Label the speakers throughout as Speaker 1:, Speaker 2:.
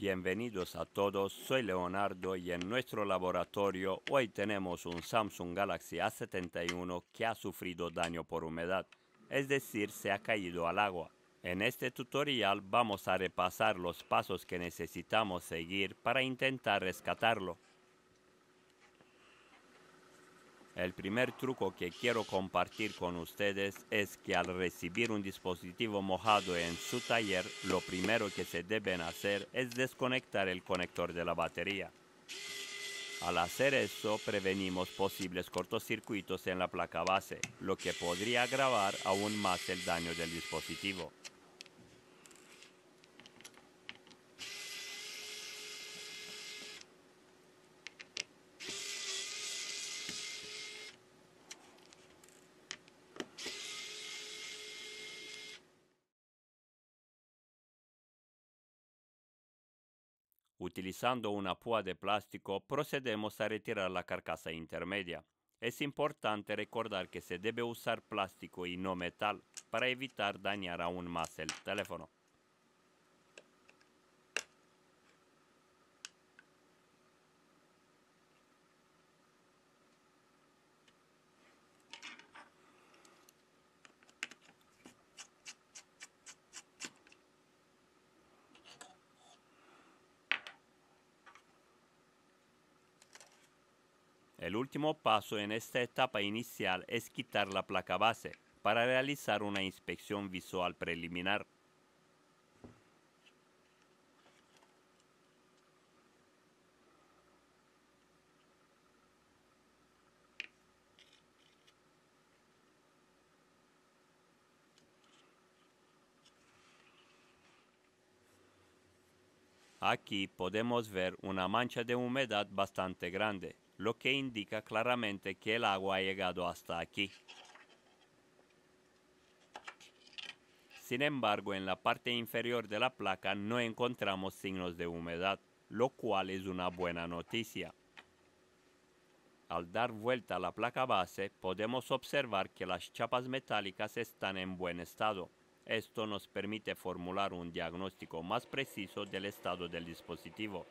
Speaker 1: Bienvenidos a todos, soy Leonardo y en nuestro laboratorio hoy tenemos un Samsung Galaxy A71 que ha sufrido daño por humedad, es decir, se ha caído al agua. En este tutorial vamos a repasar los pasos que necesitamos seguir para intentar rescatarlo. El primer truco que quiero compartir con ustedes es que al recibir un dispositivo mojado en su taller, lo primero que se deben hacer es desconectar el conector de la batería. Al hacer eso, prevenimos posibles cortocircuitos en la placa base, lo que podría agravar aún más el daño del dispositivo. Utilizando una púa de plástico procedemos a retirar la carcasa intermedia. Es importante recordar que se debe usar plástico y no metal para evitar dañar aún más el teléfono. El último paso en esta etapa inicial es quitar la placa base para realizar una inspección visual preliminar. Aquí podemos ver una mancha de humedad bastante grande, lo que indica claramente que el agua ha llegado hasta aquí. Sin embargo, en la parte inferior de la placa no encontramos signos de humedad, lo cual es una buena noticia. Al dar vuelta a la placa base, podemos observar que las chapas metálicas están en buen estado. Esto nos permite formular un diagnóstico más preciso del estado del dispositivo.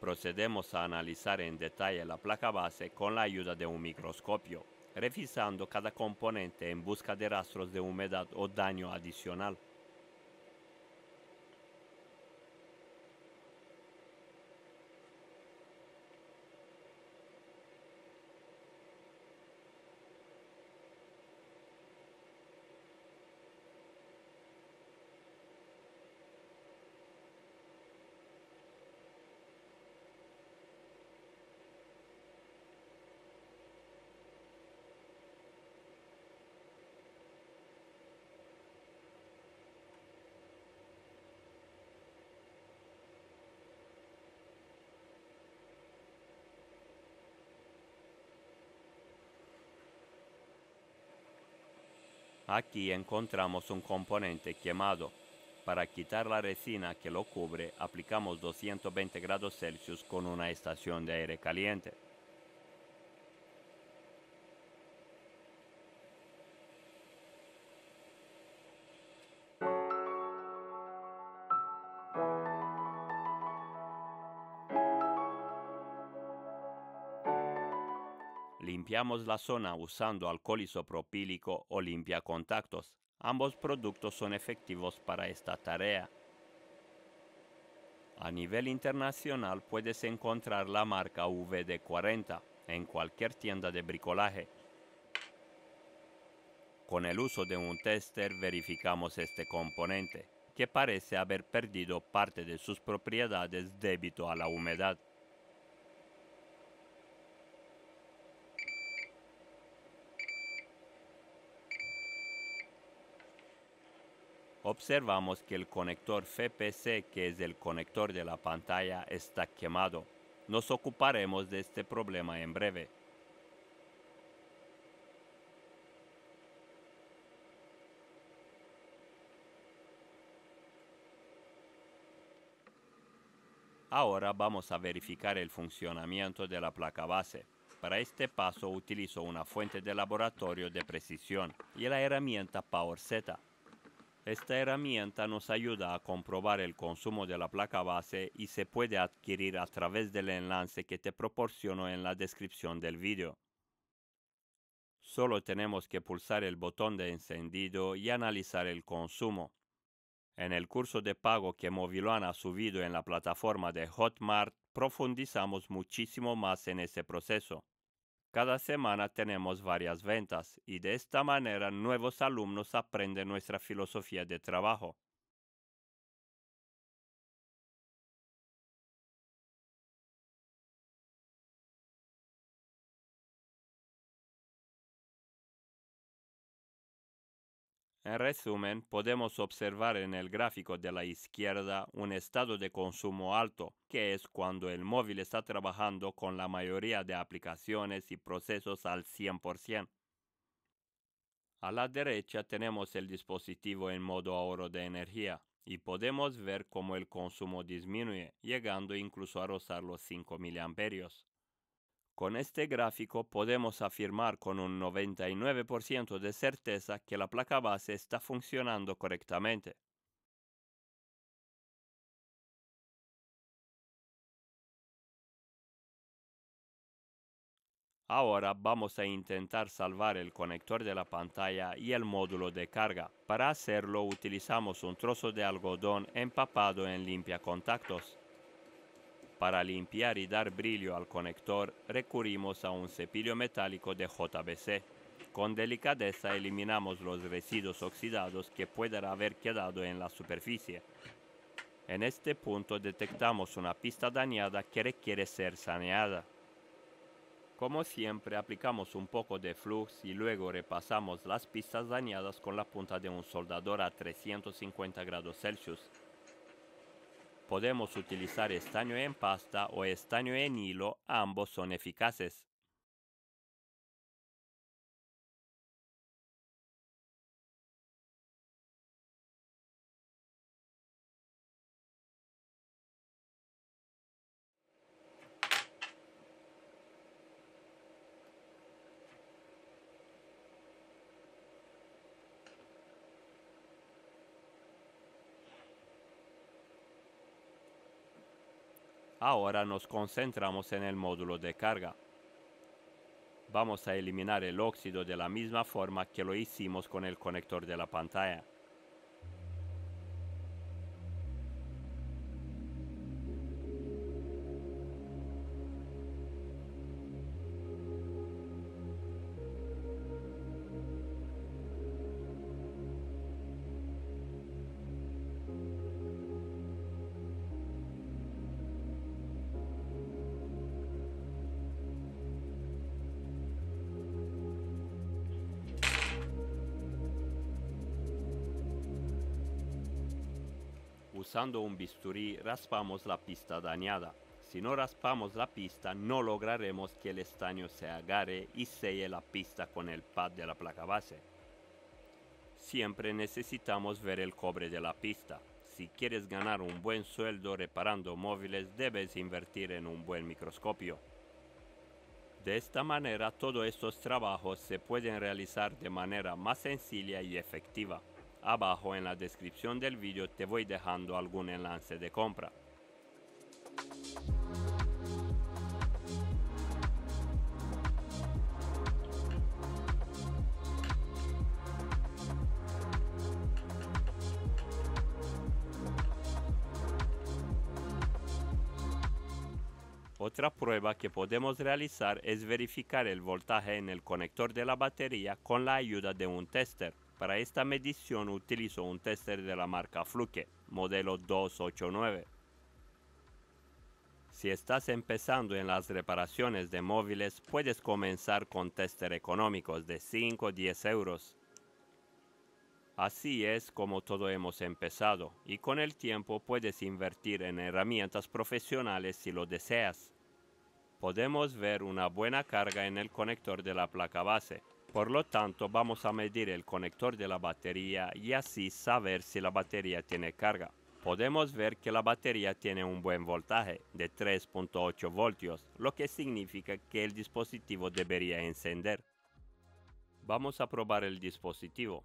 Speaker 1: Procedemos a analizar en detalle la placa base con la ayuda de un microscopio, revisando cada componente en busca de rastros de humedad o daño adicional. Aquí encontramos un componente quemado. Para quitar la resina que lo cubre aplicamos 220 grados Celsius con una estación de aire caliente. limpiamos la zona usando alcohol isopropílico o limpia contactos. Ambos productos son efectivos para esta tarea. A nivel internacional puedes encontrar la marca VD40 en cualquier tienda de bricolaje. Con el uso de un tester verificamos este componente, que parece haber perdido parte de sus propiedades debido a la humedad. observamos que el conector FPC, que es el conector de la pantalla, está quemado. Nos ocuparemos de este problema en breve. Ahora vamos a verificar el funcionamiento de la placa base. Para este paso utilizo una fuente de laboratorio de precisión y la herramienta PowerZ. Esta herramienta nos ayuda a comprobar el consumo de la placa base y se puede adquirir a través del enlace que te proporciono en la descripción del vídeo. Solo tenemos que pulsar el botón de encendido y analizar el consumo. En el curso de pago que Moviloan ha subido en la plataforma de Hotmart, profundizamos muchísimo más en ese proceso. Cada semana tenemos varias ventas y de esta manera nuevos alumnos aprenden nuestra filosofía de trabajo. En resumen, podemos observar en el gráfico de la izquierda un estado de consumo alto, que es cuando el móvil está trabajando con la mayoría de aplicaciones y procesos al 100%. A la derecha tenemos el dispositivo en modo ahorro de energía y podemos ver cómo el consumo disminuye, llegando incluso a rozar los 5 miliamperios. Con este gráfico podemos afirmar con un 99% de certeza que la placa base está funcionando correctamente. Ahora vamos a intentar salvar el conector de la pantalla y el módulo de carga. Para hacerlo utilizamos un trozo de algodón empapado en limpia contactos. Para limpiar y dar brillo al conector recurrimos a un cepillo metálico de JBC. Con delicadeza eliminamos los residuos oxidados que puedan haber quedado en la superficie. En este punto detectamos una pista dañada que requiere ser saneada. Como siempre aplicamos un poco de flux y luego repasamos las pistas dañadas con la punta de un soldador a 350 grados Celsius. Podemos utilizar estaño en pasta o estaño en hilo, ambos son eficaces. Ahora nos concentramos en el módulo de carga. Vamos a eliminar el óxido de la misma forma que lo hicimos con el conector de la pantalla. usando un bisturí raspamos la pista dañada. Si no raspamos la pista, no lograremos que el estaño se agarre y selle la pista con el pad de la placa base. Siempre necesitamos ver el cobre de la pista. Si quieres ganar un buen sueldo reparando móviles, debes invertir en un buen microscopio. De esta manera, todos estos trabajos se pueden realizar de manera más sencilla y efectiva. Abajo en la descripción del vídeo te voy dejando algún enlace de compra. Otra prueba que podemos realizar es verificar el voltaje en el conector de la batería con la ayuda de un tester. Para esta medición utilizo un tester de la marca Fluke, modelo 289. Si estás empezando en las reparaciones de móviles, puedes comenzar con tester económicos de 5 o 10 euros. Así es como todo hemos empezado, y con el tiempo puedes invertir en herramientas profesionales si lo deseas. Podemos ver una buena carga en el conector de la placa base, por lo tanto, vamos a medir el conector de la batería y así saber si la batería tiene carga. Podemos ver que la batería tiene un buen voltaje de 3.8 voltios, lo que significa que el dispositivo debería encender. Vamos a probar el dispositivo.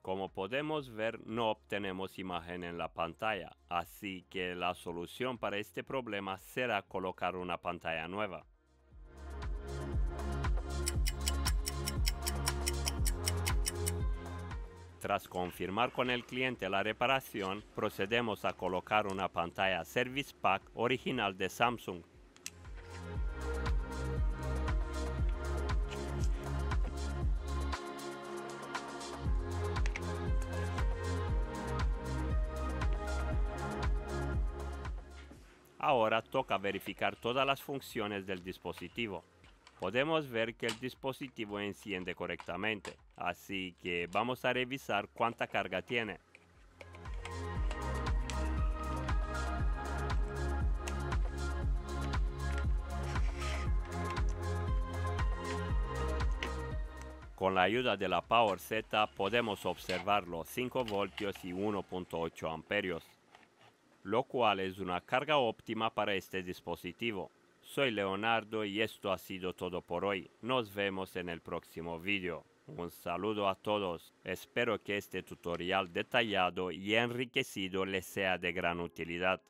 Speaker 1: Como podemos ver, no obtenemos imagen en la pantalla, así que la solución para este problema será colocar una pantalla nueva. Tras confirmar con el cliente la reparación, procedemos a colocar una pantalla Service Pack original de Samsung. Ahora toca verificar todas las funciones del dispositivo podemos ver que el dispositivo enciende correctamente, así que vamos a revisar cuánta carga tiene. Con la ayuda de la Power Z podemos observar los 5 voltios y 1.8 amperios, lo cual es una carga óptima para este dispositivo. Soy Leonardo y esto ha sido todo por hoy. Nos vemos en el próximo vídeo. Un saludo a todos. Espero que este tutorial detallado y enriquecido les sea de gran utilidad.